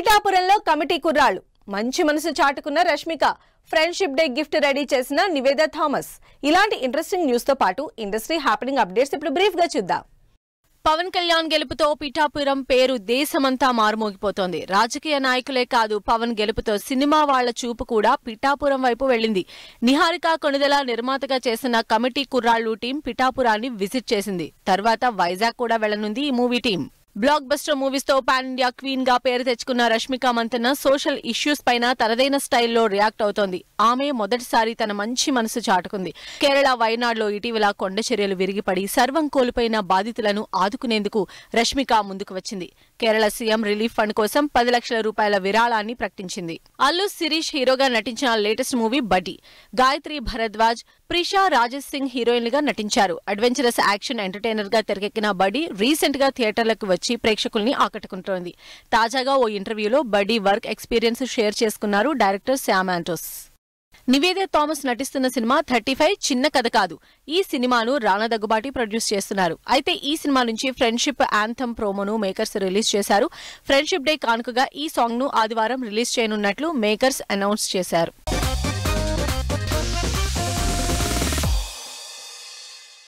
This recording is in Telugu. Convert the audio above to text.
సీతాపురంలో కమిటీ కుర్రాళ్ళు మంచి మనసు చాటుకున్న Rashmika friendship day gift ready చేసిన నివేద థామస్ ఇలాంటి ఇంట్రెస్టింగ్ న్యూస్ తో పాటు ఇండస్ట్రీ హ్యాపెనింగ్ అప్డేట్స్ ఇప్పుడు బ్రీఫ్ గా చూద్దాం పవన్ కళ్యాణ్ గెలుపుతో పిఠాపురం పేరు దేశమంతా మారుమోగిపోతోంది రాజకీయ నాయకులే కాదు పవన్ గెలుపుతో సినిమా వాళ్ల చూపు కూడా పిఠాపురం వైపు వెళ్లింది నిహారిక కొనుదల నిర్మాతగా చేసిన కమిటీ కుర్రాళ్లు టీం పిఠాపురాన్ని విజిట్ చేసింది తర్వాత వైజాగ్ కూడా వెళ్లనుంది ఈ movie team blockbuster movies తో పాన్ ఇండియా క్వీన్ గా పేరు తెచ్చుకున్న రష్మిక మంతన సోషల్ ఇష్యూస్ పైన తనదైన స్టైల్లో రియాక్ట్ అవుతోంది ఆమె మొదటిసారి తన మంచి మనసు చాటుకుంది కేరళ వయనాడులో ఇటీవల కొండ చర్యలు విరిగిపడి సర్వం కోల్పోయిన బాధితులను ఆదుకునేందుకు రష్మిక ముందుకు వచ్చింది కేరళ సీఎం రిలీఫ్ ఫండ్ కోసం పది లక్షల రూపాయల విరాళాన్ని ప్రకటించింది అల్లు శిరీష్ హీరోగా నటించిన లేటెస్ట్ మూవీ బడ్డీ గాయత్రి భరద్వాజ్ ప్రిషా రాజేష్ సింగ్ హీరోయిన్లుగా నటించారు అడ్వెంచరస్ యాక్షన్ ఎంటర్టైనర్ గా తెరకెక్కిన బడ్డీ రీసెంట్ గా థియేటర్లకు వచ్చి ప్రేక్షకుల్ని ఆకట్టుకుంటోంది తాజాగా ఓ ఇంటర్వ్యూలో బడీ వర్క్ ఎక్స్పీరియన్స్ షేర్ చేసుకున్నారు డైరెక్టర్ శ్యామ్ ఆంటోస్ నివేద థామస్ నటిస్తున్న సినిమా థర్టీ ఫైవ్ చిన్న కథ కాదు ఈ సినిమాను రానా దగ్గుబాటి ప్రొడ్యూస్ చేస్తున్నారు అయితే ఈ సినిమా నుంచి ఫ్రెండ్షిప్ యాంథమ్ ప్రోమోను మేకర్స్ రిలీజ్ చేశారు ఫ్రెండ్షిప్ డే కానుకగా ఈ సాంగ్ను ఆదివారం రిలీజ్ చేయనున్నట్లు మేకర్స్ అనౌన్స్ చేశారు